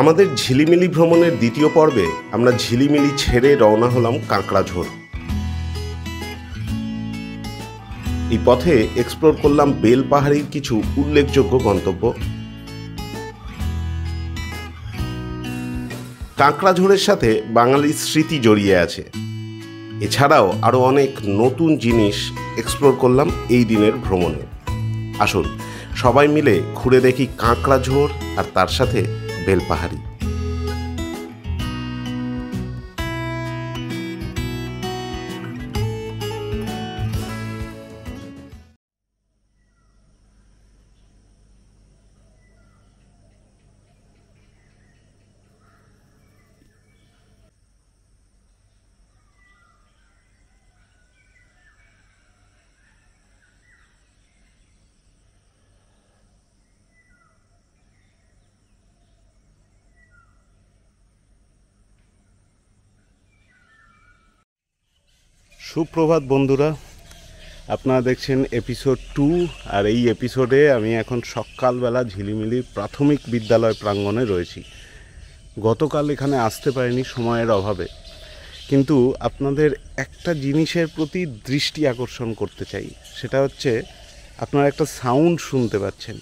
আমাদের ঝিলিমিলি ভ্রমণের দ্বিতীয় পর্বে আমরা ঝিলিমিলি ছেড়ে রওনা হলাম কাঁকড়াঝোড় এই পথে এক্সপ্লোর করলাম বেল পাহাড়ির কিছু উল্লেখযোগ্য গন্তব্য কাঁকড়াঝোড়ের সাথে বাঙালির স্মৃতি জড়িয়ে আছে এছাড়াও আরও অনেক নতুন জিনিস এক্সপ্লোর করলাম এই দিনের ভ্রমণে আসুন সবাই মিলে ঘুরে দেখি কাঁকড়াঝোড় আর তার সাথে pajarito. সুপ্রভাত বন্ধুরা আপনারা দেখছেন এপিসোড টু আর এই এপিসোডে আমি এখন সকালবেলা ঝিলিমিলি প্রাথমিক বিদ্যালয় প্রাঙ্গণে রয়েছি গতকাল এখানে আসতে পারিনি সময়ের অভাবে কিন্তু আপনাদের একটা জিনিসের প্রতি দৃষ্টি আকর্ষণ করতে চাই সেটা হচ্ছে আপনারা একটা সাউন্ড শুনতে পাচ্ছেন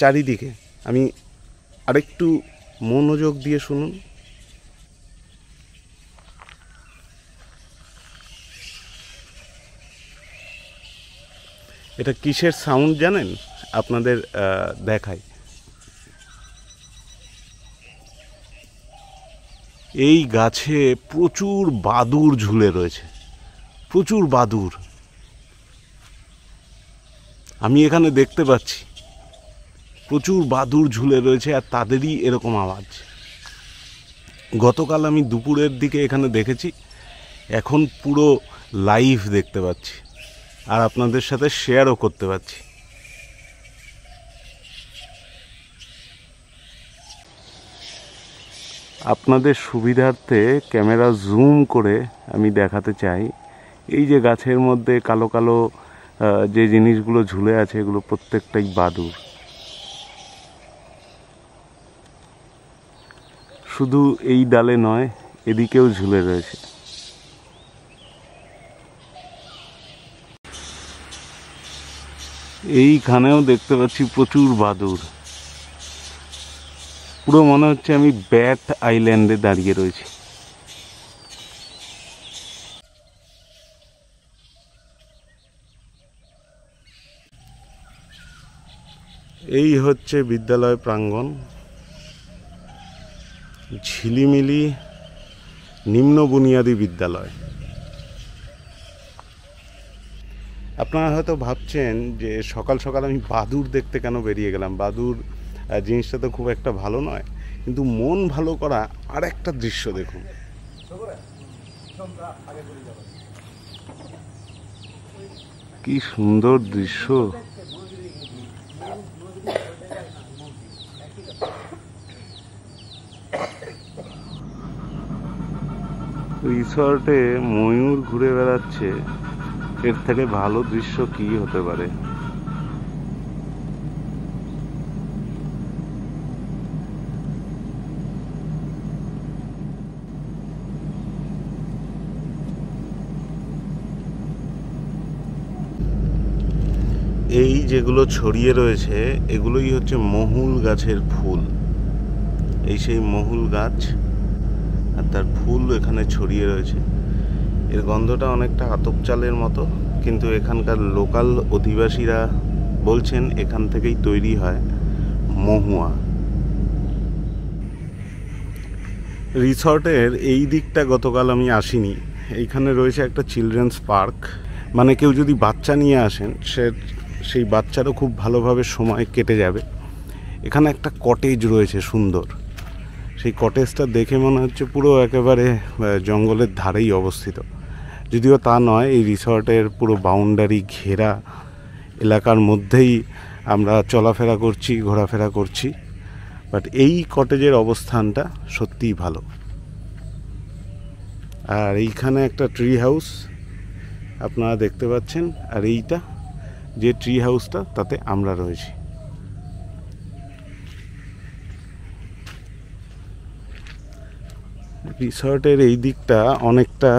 চারিদিকে আমি আরেকটু মনোযোগ দিয়ে শুনুন এটা কিসের সাউন্ড জানেন আপনাদের দেখাই এই গাছে প্রচুর বাদুর ঝুলে রয়েছে প্রচুর বাদুর আমি এখানে দেখতে পাচ্ছি প্রচুর বাদুর ঝুলে রয়েছে আর তাদেরই এরকম আওয়াজ গতকাল আমি দুপুরের দিকে এখানে দেখেছি এখন পুরো লাইভ দেখতে পাচ্ছি আর আপনাদের সাথে শেয়ারও করতে পারছি আপনাদের সুবিধার্থে ক্যামেরা জুম করে আমি দেখাতে চাই এই যে গাছের মধ্যে কালো কালো যে জিনিসগুলো ঝুলে আছে এগুলো প্রত্যেকটাই বাদুর শুধু এই ডালে নয় এদিকেও ঝুলে রয়েছে এইখানেও দেখতে পাচ্ছি প্রচুর বাদুর পুরো মনে হচ্ছে আমি ব্যাট আইল্যান্ডে দাঁড়িয়ে রয়েছি এই হচ্ছে বিদ্যালয় প্রাঙ্গণ ঝিলিমিলি নিম্ন বুনিয়াদী বিদ্যালয় আপনারা হয়তো ভাবছেন যে সকাল সকাল আমি বাদুর দেখতে কেন বেরিয়ে গেলাম বাদুর জিনিসটা তো খুব একটা ভালো নয় কিন্তু মন ভালো করা আর একটা দৃশ্য দেখুন কি সুন্দর দৃশ্য রিসর্টে ময়ূর ঘুরে বেড়াচ্ছে এর থেকে ভালো দৃশ্য কি হতে পারে এই যেগুলো ছড়িয়ে রয়েছে এগুলোই হচ্ছে মহুল গাছের ফুল এই সেই মহুল গাছ আর তার ফুল এখানে ছড়িয়ে রয়েছে এর গন্ধটা অনেকটা আতপ চালের মতো কিন্তু এখানকার লোকাল অধিবাসীরা বলছেন এখান থেকেই তৈরি হয় মহুয়া রিসর্টের এই দিকটা গতকাল আমি আসিনি এইখানে রয়েছে একটা চিলড্রেন্স পার্ক মানে কেউ যদি বাচ্চা নিয়ে আসেন সে সেই বাচ্চারও খুব ভালোভাবে সময় কেটে যাবে এখানে একটা কটেজ রয়েছে সুন্দর সেই কটেজটা দেখে মনে হচ্ছে পুরো একেবারে জঙ্গলের ধারেই অবস্থিত যদিও তা নয় এই রিসর্টের পুরো বাউন্ডারি ঘেরা এলাকার মধ্যেই আমরা চলাফেরা করছি ঘোরাফেরা করছি বাট এই কটেজের অবস্থানটা সত্যিই ভালো আর এইখানে একটা ট্রি হাউস আপনারা দেখতে পাচ্ছেন আর এইটা যে ট্রি হাউসটা তাতে আমরা রয়েছি রিসর্টের এই দিকটা অনেকটা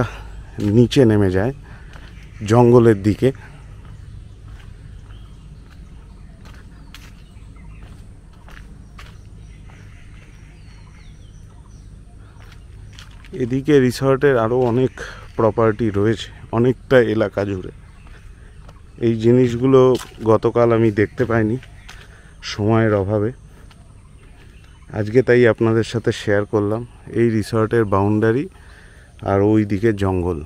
নিচে নেমে যায় জঙ্গলের দিকে এদিকে রিসর্টের আরও অনেক প্রপার্টি রয়েছে অনেকটা এলাকা জুড়ে এই জিনিসগুলো গতকাল আমি দেখতে পাইনি সময়ের অভাবে আজকে তাই আপনাদের সাথে শেয়ার করলাম এই রিসর্টের বাউন্ডারি আর ওই দিকে জঙ্গল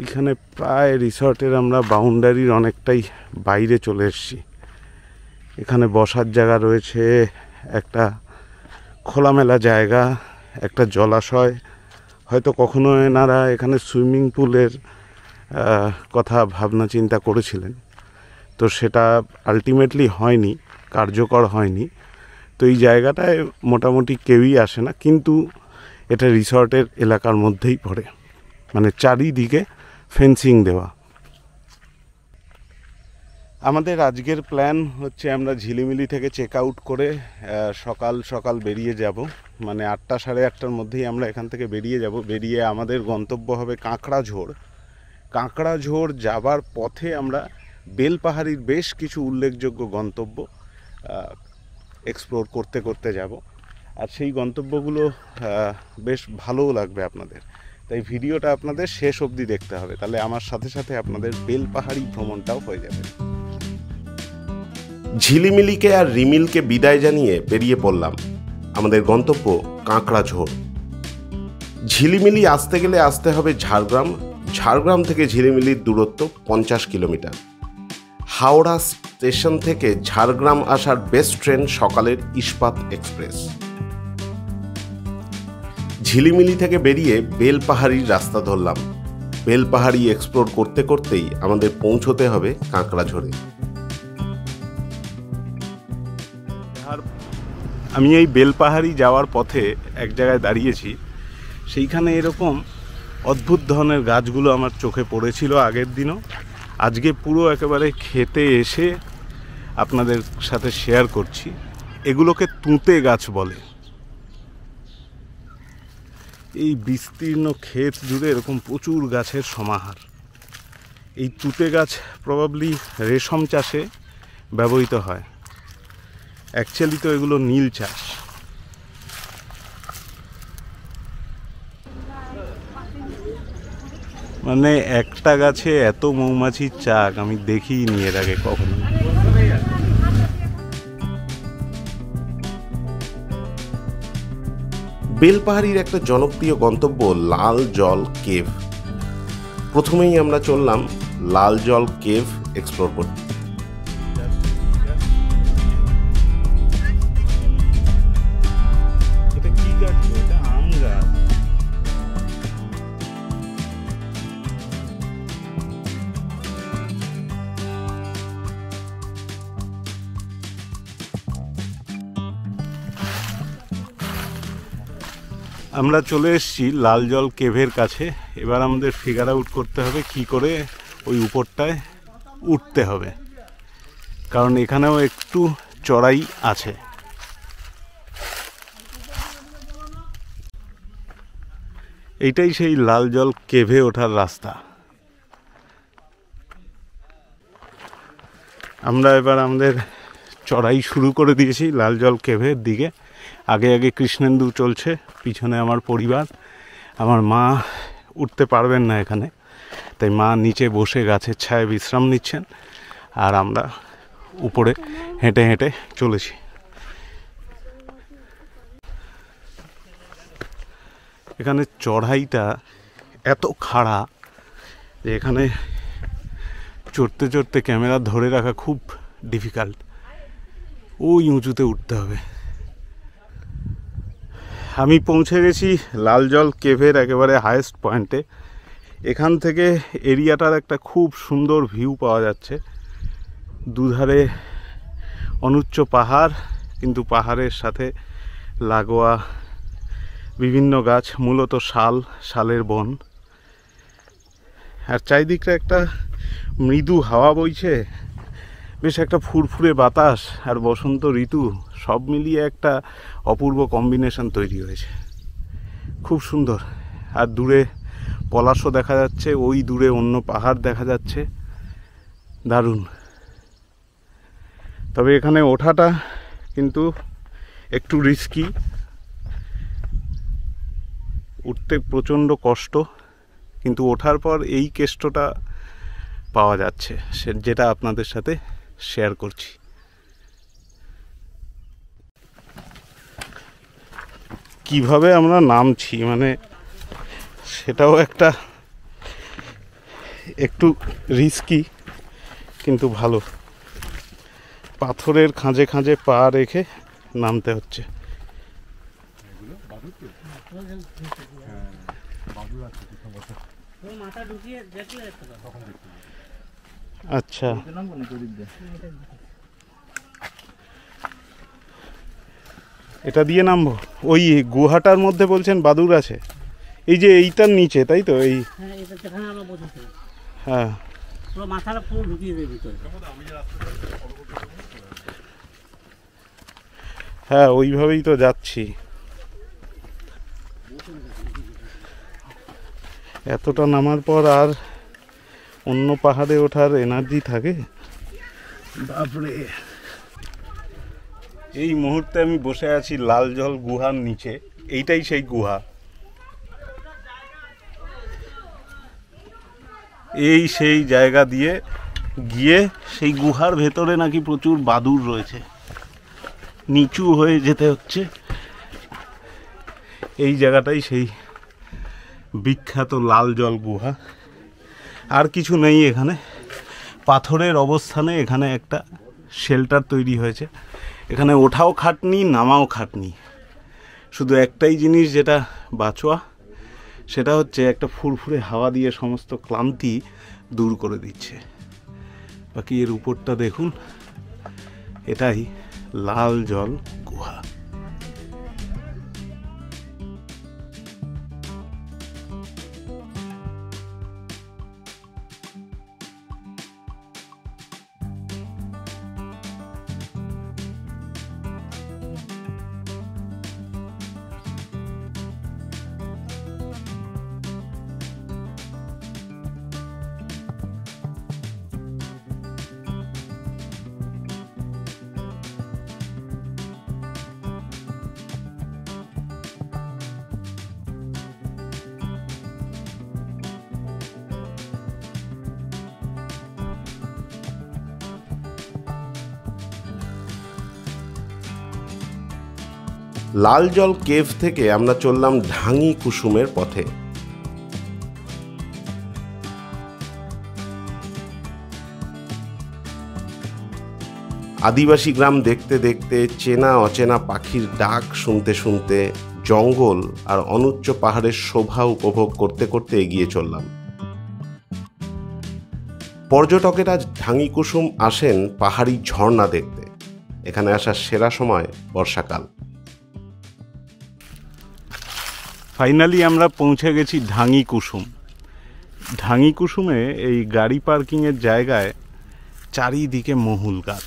এইখানে প্রায় রিসর্টের আমরা বাউন্ডারির অনেকটাই বাইরে চলে এসেছি এখানে বসার জায়গা রয়েছে একটা খোলামেলা জায়গা একটা জলাশয় হয়তো কখনো এনারা এখানে সুইমিং পুলের কথা ভাবনা চিন্তা করেছিলেন তো সেটা আলটিমেটলি হয়নি কার্যকর হয়নি তো এই জায়গাটায় মোটামুটি কেউই আসে না কিন্তু এটা রিসর্টের এলাকার মধ্যেই পড়ে মানে চারিদিকে ফেন্সিং দেওয়া আমাদের আজকের প্ল্যান হচ্ছে আমরা ঝিলিমিলি থেকে চেক আউট করে সকাল সকাল বেরিয়ে যাব মানে আটটা সাড়ে আটটার মধ্যেই আমরা এখান থেকে বেরিয়ে যাব বেরিয়ে আমাদের গন্তব্য হবে কাঁকড়াঝোড় কাঁকড়াঝোড় যাবার পথে আমরা বেলপাহাড়ির বেশ কিছু উল্লেখযোগ্য গন্তব্য এক্সপ্লোর করতে করতে যাব আর সেই গন্তব্যগুলো বেশ ভালোও লাগবে আপনাদের তাই ভিডিওটা আপনাদের শেষ অবধি দেখতে হবে তাহলে আমার সাথে সাথে আপনাদের বেলপাহাড়ি ভ্রমণটাও হয়ে যাবে ঝিলিমিলিকে আর রিমিলকে বিদায় জানিয়ে বেরিয়ে পড়লাম আমাদের গন্তব্য কাঁকড়াঝোড় ঝিলিমিলি আসতে গেলে আসতে হবে ঝাড়গ্রাম ঝাড়গ্রাম থেকে ঝিরিমিলির দূরত্ব পঞ্চাশ কিলোমিটার হাওড়া স্টেশন থেকে ঝাড়গ্রাম আসার বেস্ট ট্রেন সকালের ইস্পাত এক্সপ্রেস ঝিলিমিলি থেকে বেরিয়ে বেলপাহাড়ির রাস্তা ধরলাম বেলপাহাড়ি এক্সপ্লোর করতে করতেই আমাদের পৌঁছতে হবে কাঁকড়াঝোড়ে আমি এই বেলপাহাড়ি যাওয়ার পথে এক জায়গায় দাঁড়িয়েছি সেইখানে এরকম অদ্ভুত ধরনের গাছগুলো আমার চোখে পড়েছিল আগের দিনও আজকে পুরো একেবারে খেতে এসে আপনাদের সাথে শেয়ার করছি এগুলোকে তুঁতে গাছ বলে এই বিস্তীর্ণ ক্ষেত জুড়ে এরকম প্রচুর গাছের সমাহার এই তুঁতে গাছ প্রবাবলি রেশম চাষে ব্যবহৃত হয় অ্যাকচুয়ালি তো এগুলো নীল চাষ মানে একটা গাছে এত মৌমাছির চাক আমি দেখিই নিয়ে এর আগে কখনো বেলপাহাড়ির একটা জনপ্রিয় গন্তব্য লাল জল কেভ প্রথমেই আমরা চললাম লাল জল কেভ এক্সপ্লোর করতে আমরা চলে এসেছি লাল জল কেভের কাছে এবার আমাদের ফিগার আউট করতে হবে কি করে ওই উপরটায় উঠতে হবে কারণ এখানেও একটু চড়াই আছে এইটাই সেই লাল জল কেভে ওঠার রাস্তা আমরা এবার আমাদের চড়াই শুরু করে দিয়েছি লাল জল কেভের দিকে আগে আগে কৃষ্ণেন্দু চলছে পিছনে আমার পরিবার আমার মা উঠতে পারবেন না এখানে তাই মা নিচে বসে গাছের ছায় বিশ্রাম নিচ্ছেন আর আমরা উপরে হেঁটে হেঁটে চলেছি এখানে চড়াইটা এত খাড়া যে এখানে চড়তে চড়তে ক্যামেরা ধরে রাখা খুব ডিফিকাল্ট ওই উঁচুতে উঠতে হবে আমি পৌঁছে গেছি লাল জল কেভের একেবারে হায়েস্ট পয়েন্টে এখান থেকে এরিয়াটার একটা খুব সুন্দর ভিউ পাওয়া যাচ্ছে দুধারে অনুচ্চ পাহাড় কিন্তু পাহাড়ের সাথে লাগোয়া বিভিন্ন গাছ মূলত শাল শালের বন আর চারিদিকটা একটা মৃদু হাওয়া বইছে বেশ একটা ফুরফুরে বাতাস আর বসন্ত ঋতু সব মিলিয়ে একটা অপূর্ব কম্বিনেশন তৈরি হয়েছে খুব সুন্দর আর দূরে পলাশও দেখা যাচ্ছে ওই দূরে অন্য পাহাড় দেখা যাচ্ছে দারুণ তবে এখানে ওঠাটা কিন্তু একটু রিস্কি উঠতে প্রচণ্ড কষ্ট কিন্তু ওঠার পর এই কেষ্টটা পাওয়া যাচ্ছে যেটা আপনাদের সাথে শেয়ার করছি কিভাবে আমরা নামছি মানে সেটাও একটা একটু রিস্কি কিন্তু ভালো পাথরের খাঁজে খাঁজে পা রেখে নামতে হচ্ছে আচ্ছা এটা দিয়ে নামবো ওই গুহাটার মধ্যে বলছেন বাদুর আছে এই যে এইটার নিচে তাই তো এই হ্যাঁ, হ্যাঁ।, হ্যাঁ ওইভাবেই তো যাচ্ছি এতটা নামার পর আর অন্য পাহাড়ে ওঠার এনার্জি থাকে বাপরে এই মুহূর্তে আমি বসে আছি লাল জল গুহার নিচে এইটাই সেই গুহা এই সেই জায়গা দিয়ে গিয়ে সেই গুহার ভেতরে নাকি প্রচুর বাদুর রয়েছে নিচু হয়ে যেতে হচ্ছে এই জায়গাটাই সেই বিখ্যাত লাল জল গুহা আর কিছু নেই এখানে পাথরের অবস্থানে এখানে একটা শেল্টার তৈরি হয়েছে এখানে ওঠাও খাটনি নামাও খাটনি শুধু একটাই জিনিস যেটা বাঁচোয়া সেটা হচ্ছে একটা ফুরফুরে হাওয়া দিয়ে সমস্ত ক্লান্তি দূর করে দিচ্ছে বাকি এর উপরটা দেখুন এটাই লাল জল গুহা লাল জল কেভ থেকে আমরা চললাম ঢাঙি কুসুমের পথে আদিবাসী গ্রাম দেখতে দেখতে চেনা অচেনা পাখির ডাক শুনতে শুনতে জঙ্গল আর অনুচ্চ পাহাড়ের শোভা উপভোগ করতে করতে এগিয়ে চললাম পর্যটকেরা ঢাঙি কুসুম আসেন পাহাড়ি ঝর্ণা দেখতে এখানে আসার সেরা সময় বর্ষাকাল ফাইনালি আমরা পৌঁছে গেছি ঢাঙি কুসুম ঢাঙি কুসুমে এই গাড়ি পার্কিংয়ের জায়গায় চারিদিকে মহুল গাছ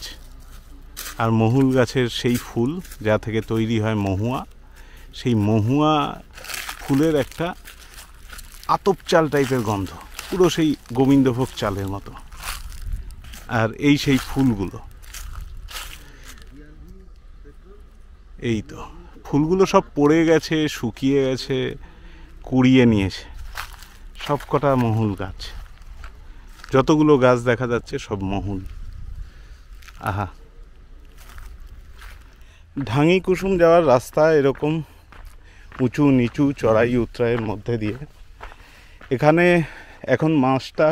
আর মহুল গাছের সেই ফুল যা থেকে তৈরি হয় মহুয়া সেই মহুয়া ফুলের একটা আতপ চাল টাইপের গন্ধ পুরো সেই গোবিন্দভোগ চালের মতো আর এই সেই ফুলগুলো এই তো ফুলগুলো সব পড়ে গেছে শুকিয়ে গেছে কুড়িয়ে নিয়েছে সব কটা মহুল গাছ যতগুলো গাছ দেখা যাচ্ছে সব মহুল আহা ঢাঙি কুসুম যাওয়ার রাস্তা এরকম উঁচু নিচু চড়াই উত্তরায়ের মধ্যে দিয়ে এখানে এখন মাসটা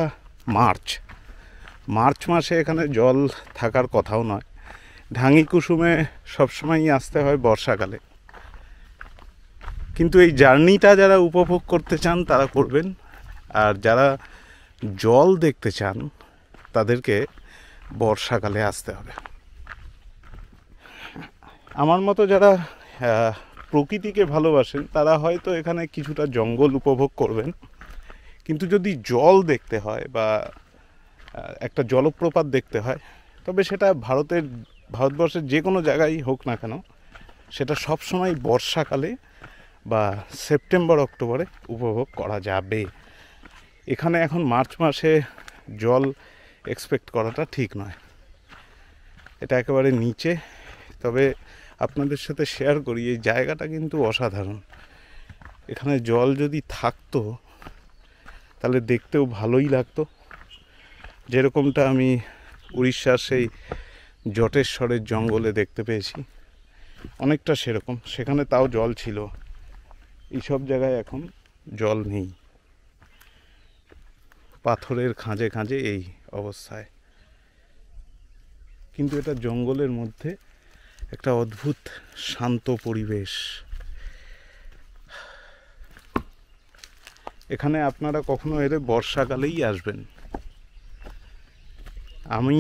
মার্চ মার্চ মাসে এখানে জল থাকার কথাও নয় ঢাঙি কুসুমে সবসময়ই আসতে হয় বর্ষাকালে কিন্তু এই জার্নিটা যারা উপভোগ করতে চান তারা করবেন আর যারা জল দেখতে চান তাদেরকে বর্ষাকালে আসতে হবে আমার মতো যারা প্রকৃতিকে ভালোবাসেন তারা হয়তো এখানে কিছুটা জঙ্গল উপভোগ করবেন কিন্তু যদি জল দেখতে হয় বা একটা জলপ্রপাত দেখতে হয় তবে সেটা ভারতের ভারতবর্ষের যে কোনো জায়গায় হোক না কেন সেটা সবসময় বর্ষাকালে বা সেপ্টেম্বর অক্টোবরে উপভোগ করা যাবে এখানে এখন মার্চ মাসে জল এক্সপেক্ট করাটা ঠিক নয় এটা একেবারে নিচে তবে আপনাদের সাথে শেয়ার করি এই জায়গাটা কিন্তু অসাধারণ এখানে জল যদি থাকতো তাহলে দেখতেও ভালোই লাগতো যেরকমটা আমি উড়িষ্যার সেই জটেশ্বরের জঙ্গলে দেখতে পেয়েছি অনেকটা সেরকম সেখানে তাও জল ছিল এইসব জায়গায় এখন জল নেই পাথরের খাঁজে খাঁজে এই অবস্থায় কিন্তু এটা জঙ্গলের মধ্যে একটা অদ্ভুত শান্ত পরিবেশ এখানে আপনারা কখনো এলে বর্ষাকালেই আসবেন আমি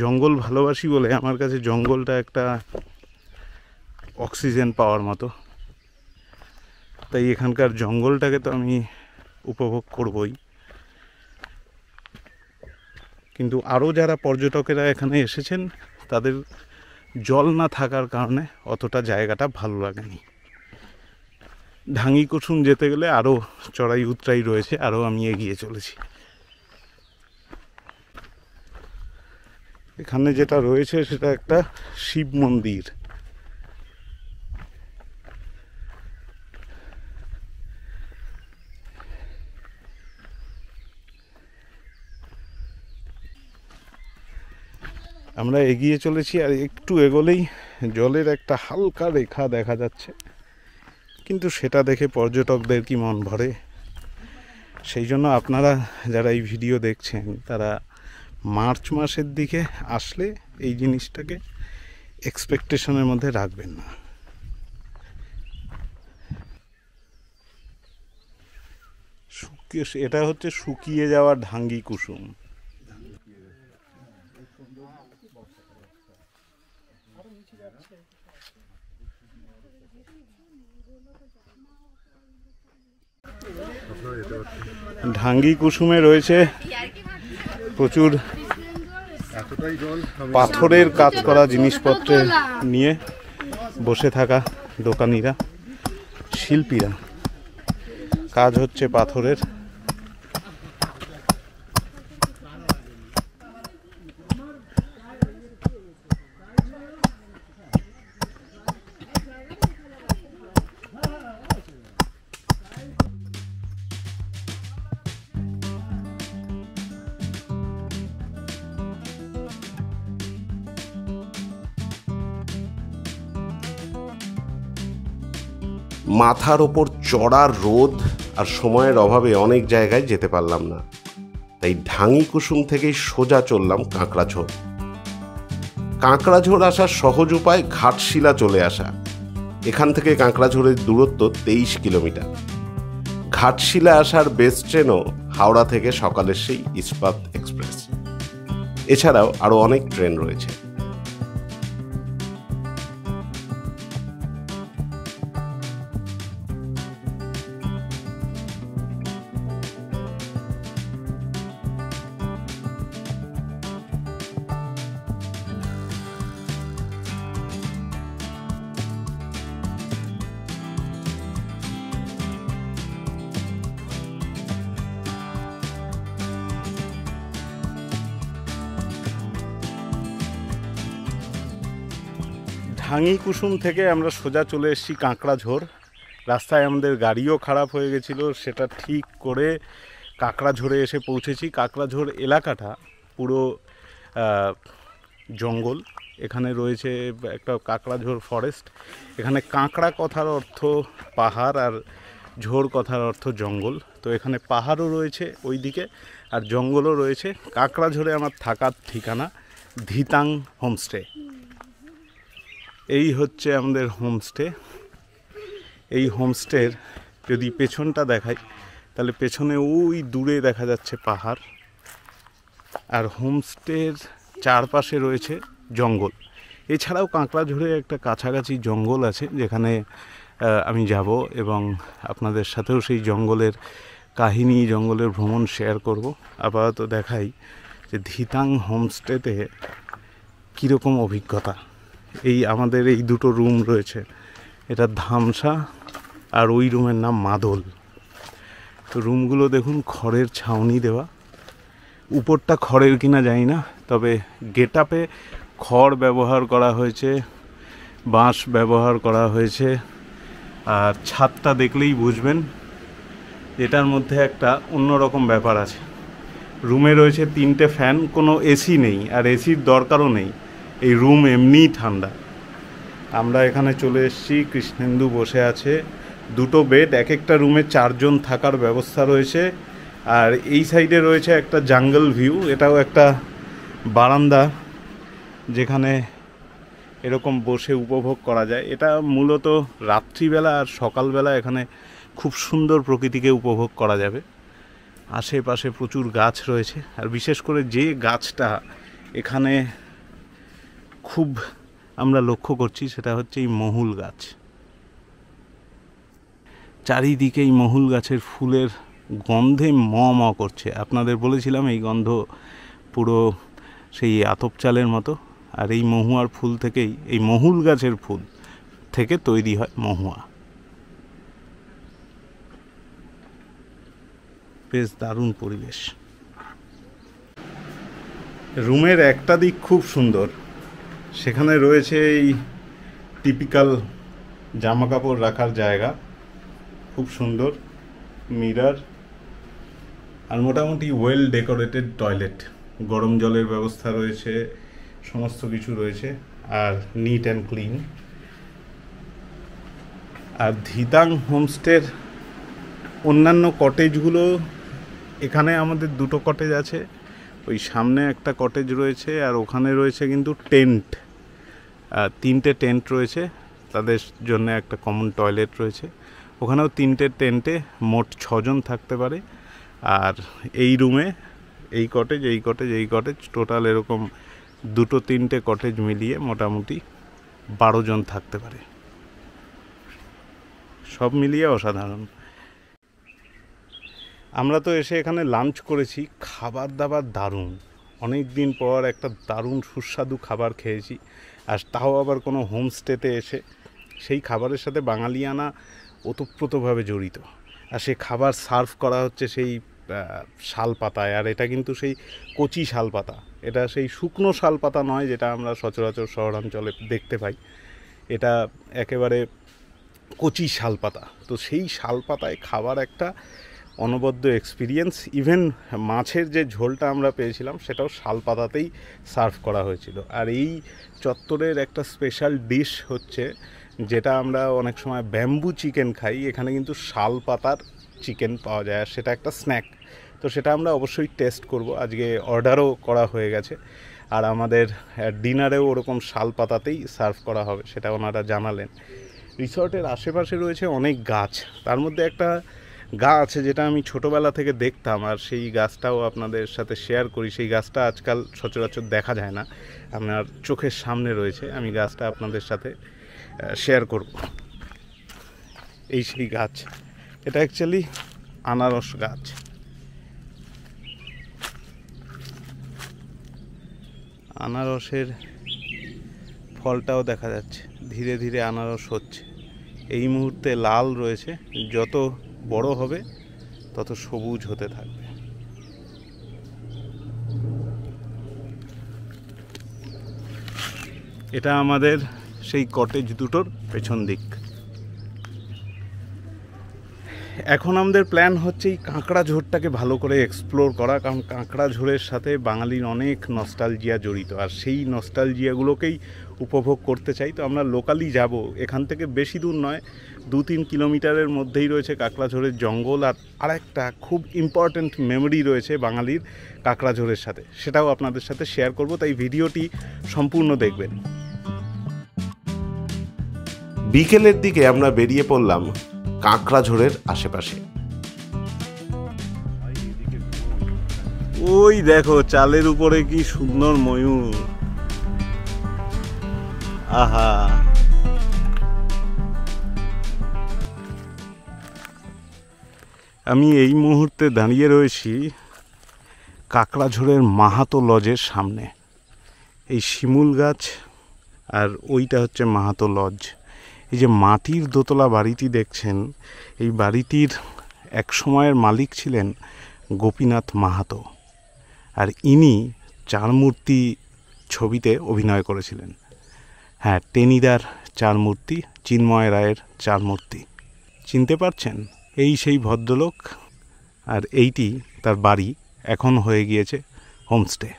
জঙ্গল ভালোবাসি বলে আমার কাছে জঙ্গলটা একটা অক্সিজেন পাওয়ার মতো তাই এখানকার জঙ্গলটাকে তো আমি উপভোগ করবই কিন্তু আরও যারা পর্যটকেরা এখানে এসেছেন তাদের জল না থাকার কারণে অতটা জায়গাটা ভালো লাগেনি ঢাঙ্গি কুসুম যেতে গেলে আরও চড়াই উতরাই রয়েছে আরও আমি এগিয়ে চলেছি এখানে যেটা রয়েছে সেটা একটা শিব মন্দির আমরা এগিয়ে চলেছি আর একটু এগোলেই জলের একটা হালকা রেখা দেখা যাচ্ছে কিন্তু সেটা দেখে পর্যটকদের কি মন ভরে সেই জন্য আপনারা যারা এই ভিডিও দেখছেন তারা মার্চ মাসের দিকে আসলে এই জিনিসটাকে এক্সপেকটেশনের মধ্যে রাখবেন না শুকিয়ে এটা হচ্ছে শুকিয়ে যাওয়া ঢাঙ্গি কুসুম ঢাঙ্গি কুসুমে রয়েছে প্রচুর পাথরের কাজ করা জিনিসপত্র নিয়ে বসে থাকা দোকানিরা শিল্পীরা কাজ হচ্ছে পাথরের মাথার ওপর চড়া রোদ আর সময়ের অভাবে অনেক জায়গায় যেতে পারলাম না তাই ঢাঙি কুসুম থেকেই সোজা চললাম কাঁকড়াঝোড় কাঁকড়াঝোড় আসার সহজ উপায় ঘাটশিলা চলে আসা এখান থেকে কাঁকড়াঝোড়ের দূরত্ব তেইশ কিলোমিটার ঘাটশিলা আসার বেস্ট ট্রেনও হাওড়া থেকে সকালের সেই ইস্পাত এক্সপ্রেস এছাড়াও আরও অনেক ট্রেন রয়েছে কুসুম থেকে আমরা সোজা চলে এসেছি কাঁকড়াঝোর রাস্তায় আমাদের গাড়িও খারাপ হয়ে গেছিলো সেটা ঠিক করে কাঁকড়াঝোরে এসে পৌঁছেছি কাঁকড়াঝোর এলাকাটা পুরো জঙ্গল এখানে রয়েছে একটা কাঁকড়াঝোর ফরেস্ট এখানে কাঁকড়া কথার অর্থ পাহাড় আর ঝোর কথার অর্থ জঙ্গল তো এখানে পাহাড়ও রয়েছে ওই দিকে আর জঙ্গলও রয়েছে কাঁকড়াঝোরে আমার থাকার ঠিকানা ধিতাং হোমস্টে এই হচ্ছে আমাদের হোমস্টে এই হোমস্টের যদি পেছনটা দেখাই তাহলে পেছনে ওই দূরে দেখা যাচ্ছে পাহাড় আর হোমস্টের চারপাশে রয়েছে জঙ্গল এছাড়াও কাঁকড়াঝোড়ে একটা কাছাকাছি জঙ্গল আছে যেখানে আমি যাব এবং আপনাদের সাথেও সেই জঙ্গলের কাহিনী জঙ্গলের ভ্রমণ শেয়ার করব আপাতত দেখাই যে ধিতাং হোমস্টেতে কীরকম অভিজ্ঞতা এই আমাদের এই দুটো রুম রয়েছে এটা ধামসা আর ওই রুমের নাম মাদল তো রুমগুলো দেখুন খড়ের ছাউনি দেওয়া উপরটা খড়ের কিনা জানি না তবে গেট আপে খড় ব্যবহার করা হয়েছে বাঁশ ব্যবহার করা হয়েছে আর ছাদটা দেখলেই বুঝবেন এটার মধ্যে একটা অন্যরকম ব্যাপার আছে রুমে রয়েছে তিনটে ফ্যান কোনো এসি নেই আর এসির দরকারও নেই এই রুম এমনি ঠান্ডা আমরা এখানে চলে এসেছি কৃষ্ণেন্দু বসে আছে দুটো বেড এক একটা রুমে চারজন থাকার ব্যবস্থা রয়েছে আর এই সাইডে রয়েছে একটা জাঙ্গল ভিউ এটাও একটা বারান্দা যেখানে এরকম বসে উপভোগ করা যায় এটা মূলত রাত্রিবেলা আর সকালবেলা এখানে খুব সুন্দর প্রকৃতিকে উপভোগ করা যাবে আশেপাশে প্রচুর গাছ রয়েছে আর বিশেষ করে যে গাছটা এখানে খুব আমরা লক্ষ্য করছি সেটা হচ্ছে এই মহুল গাছ চারিদিকে এই মহুল গাছের ফুলের গন্ধে ম ম করছে আপনাদের বলেছিলাম এই গন্ধ পুরো সেই আতপ চালের মতো আর এই মহুয়ার ফুল থেকেই এই মহুল গাছের ফুল থেকে তৈরি হয় মহুয়া বেশ দারুণ পরিবেশ রুমের একটা দিক খুব সুন্দর সেখানে রয়েছে এই টিপিক্যাল জামা কাপড় রাখার জায়গা খুব সুন্দর মিরার আর মোটামুটি ওয়েল ডেকোরেটেড টয়লেট গরম জলের ব্যবস্থা রয়েছে সমস্ত কিছু রয়েছে আর নিট অ্যান্ড ক্লিন আর ধিতাং হোমস্টের অন্যান্য কটেজগুলো এখানে আমাদের দুটো কটেজ আছে ওই সামনে একটা কটেজ রয়েছে আর ওখানে রয়েছে কিন্তু টেন্ট তিনটে টেন্ট রয়েছে তাদের জন্য একটা কমন টয়লেট রয়েছে ওখানেও তিনটে টেন্টে মোট ছজন থাকতে পারে আর এই রুমে এই কটেজ এই কটেজ এই কটেজ টোটাল এরকম দুটো তিনটে কটেজ মিলিয়ে মোটামুটি বারো জন থাকতে পারে সব মিলিয়ে অসাধারণ আমরা তো এসে এখানে লাঞ্চ করেছি খাবার দাবার দারুণ অনেক দিন পর একটা দারুণ সুস্বাদু খাবার খেয়েছি আর তাও আবার কোনো হোমস্টেতে এসে সেই খাবারের সাথে বাঙালিয়ানা ওতপ্রোতভাবে জড়িত আর সে খাবার সার্ভ করা হচ্ছে সেই শাল পাতায় আর এটা কিন্তু সেই কচি শাল পাতা এটা সেই শুকনো শাল পাতা নয় যেটা আমরা সচরাচর শহরাঞ্চলে দেখতে পাই এটা একেবারে কচি শাল পাতা তো সেই শাল পাতায় খাবার একটা অনবদ্য এক্সপিরিয়েন্স ইভেন মাছের যে ঝোলটা আমরা পেয়েছিলাম সেটাও শাল পাতাতেই সার্ভ করা হয়েছিল আর এই চত্বরের একটা স্পেশাল ডিশ হচ্ছে যেটা আমরা অনেক সময় ব্যাম্বু চিকেন খাই এখানে কিন্তু শাল পাতার চিকেন পাওয়া যায় আর সেটা একটা স্ন্যাক তো সেটা আমরা অবশ্যই টেস্ট করব আজকে অর্ডারও করা হয়ে গেছে আর আমাদের ডিনারেও ওরকম শাল পাতাতেই সার্ভ করা হবে সেটা ওনারা জানালেন রিসর্টের আশেপাশে রয়েছে অনেক গাছ তার মধ্যে একটা গাছ যেটা আমি ছোটোবেলা থেকে দেখতাম আর সেই গাছটাও আপনাদের সাথে শেয়ার করি সেই গাছটা আজকাল সচরাচর দেখা যায় না আপনার চোখের সামনে রয়েছে আমি গাছটা আপনাদের সাথে শেয়ার করব এই সেই গাছ এটা অ্যাকচুয়ালি আনারস গাছ আনারসের ফলটাও দেখা যাচ্ছে ধীরে ধীরে আনারস হচ্ছে এই মুহূর্তে লাল রয়েছে যত বড় হবে তত সবুজ হতে থাকবে এটা আমাদের সেই কটেজ দুটোর পেছন দিক এখন আমাদের প্ল্যান হচ্ছে এই কাঁকড়া ঝোড়টাকে ভালো করে এক্সপ্লোর করা কারণ কাঁকড়া ঝোড়ের সাথে বাঙালির অনেক নস্টালজিয়া জড়িত আর সেই নস্টালজিয়াগুলোকেই উপভোগ করতে চাই তো আমরা লোকালি যাব এখান থেকে বেশি দূর নয় দু তিন কিলোমিটারের মধ্যেই রয়েছে কাঁকড়াঝোড়ের জঙ্গল আর আরেকটা খুব ইম্পর্ট্যান্ট মেমোরি রয়েছে বাঙালির কাঁকড়াঝোড়ের সাথে সেটাও আপনাদের সাথে শেয়ার করব তাই ভিডিওটি সম্পূর্ণ দেখবেন বিকেলের দিকে আমরা বেরিয়ে পড়লাম কাঁকড়াঝোড়ের আশেপাশে ওই দেখো চালের উপরে কি সুন্দর ময়ূর আহা আমি এই মুহূর্তে দাঁড়িয়ে রয়েছি কাঁকড়াঝোড়ের মাহাতো লজের সামনে এই শিমুল গাছ আর ওইটা হচ্ছে মাহাতো লজ এই যে মাটির দোতলা বাড়িটি দেখছেন এই বাড়িটির এক সময়ের মালিক ছিলেন গোপীনাথ মাহাতো আর ইনি চার মূর্তি ছবিতে অভিনয় করেছিলেন হ্যাঁ টেনিদার চার মূর্তি চিন্ময় রায়ের চার মূর্তি চিনতে পারছেন এই সেই ভদ্রলোক আর এইটি তার বাড়ি এখন হয়ে গিয়েছে হোমস্টে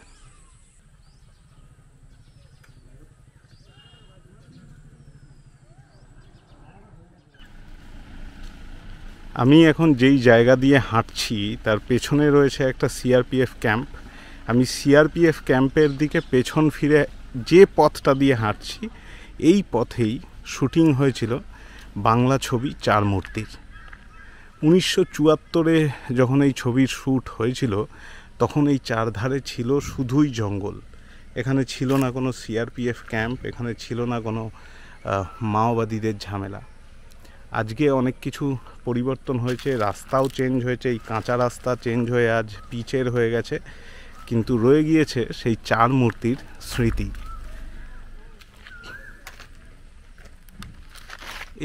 আমি এখন যেই জায়গা দিয়ে হাঁটছি তার পেছনে রয়েছে একটা সিআরপিএফ ক্যাম্প আমি সিআরপিএফ ক্যাম্পের দিকে পেছন ফিরে যে পথটা দিয়ে হাঁটছি এই পথেই শুটিং হয়েছিল বাংলা ছবি চার মূর্তির উনিশশো চুয়াত্তরে যখন এই ছবির শ্যুট হয়েছিল তখন এই চারধারে ছিল শুধুই জঙ্গল এখানে ছিল না কোনো সিআরপিএফ ক্যাম্প এখানে ছিল না কোনো মাওবাদীদের ঝামেলা আজকে অনেক কিছু পরিবর্তন হয়েছে রাস্তাও চেঞ্জ হয়েছে এই কাঁচা রাস্তা চেঞ্জ হয়ে আজ পিচের হয়ে গেছে কিন্তু রয়ে গিয়েছে সেই চার মূর্তির স্মৃতি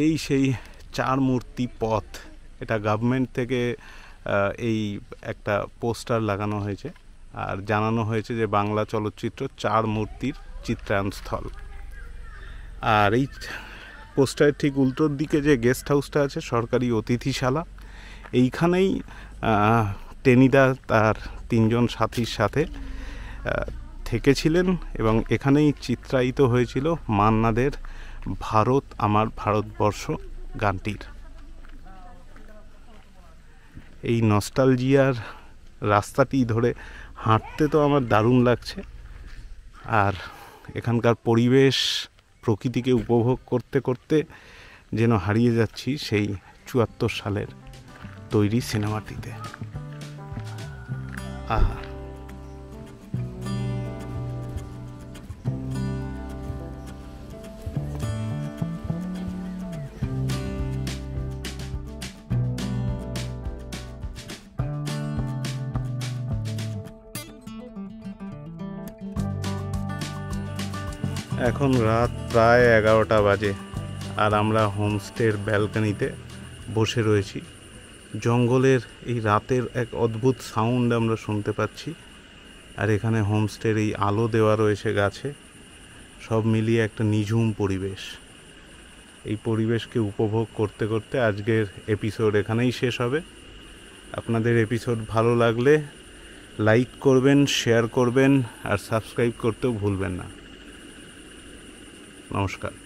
এই সেই চার মূর্তি পথ এটা গভর্নমেন্ট থেকে এই একটা পোস্টার লাগানো হয়েছে আর জানানো হয়েছে যে বাংলা চলচ্চিত্র চার মূর্তির চিত্রায়ণ স্থল আর এই পোস্টারের ঠিক উল্টোর দিকে যে গেস্ট হাউসটা আছে সরকারি অতিথিশালা এইখানেই টেনিদা তার তিনজন সাথীর সাথে থেকেছিলেন এবং এখানেই চিত্রায়িত হয়েছিল মান্নাদের ভারত আমার ভারতবর্ষ গানটির এই নস্টালজিয়ার রাস্তাটি ধরে হাঁটতে তো আমার দারুণ লাগছে আর এখানকার পরিবেশ প্রকৃতিকে উপভোগ করতে করতে যেন হারিয়ে যাচ্ছি সেই চুয়াত্তর সালের তৈরি সিনেমাটিতে আহা এখন রাত প্রায় এগারোটা বাজে আর আমরা হোমস্টের ব্যালকানিতে বসে রয়েছি জঙ্গলের এই রাতের এক অদ্ভুত সাউন্ড আমরা শুনতে পাচ্ছি আর এখানে হোমস্টের এই আলো দেওয়া রয়েছে গাছে সব মিলিয়ে একটা নিঝুম পরিবেশ এই পরিবেশকে উপভোগ করতে করতে আজকের এপিসোড এখানেই শেষ হবে আপনাদের এপিসোড ভালো লাগলে লাইক করবেন শেয়ার করবেন আর সাবস্ক্রাইব করতেও ভুলবেন না নমস্কার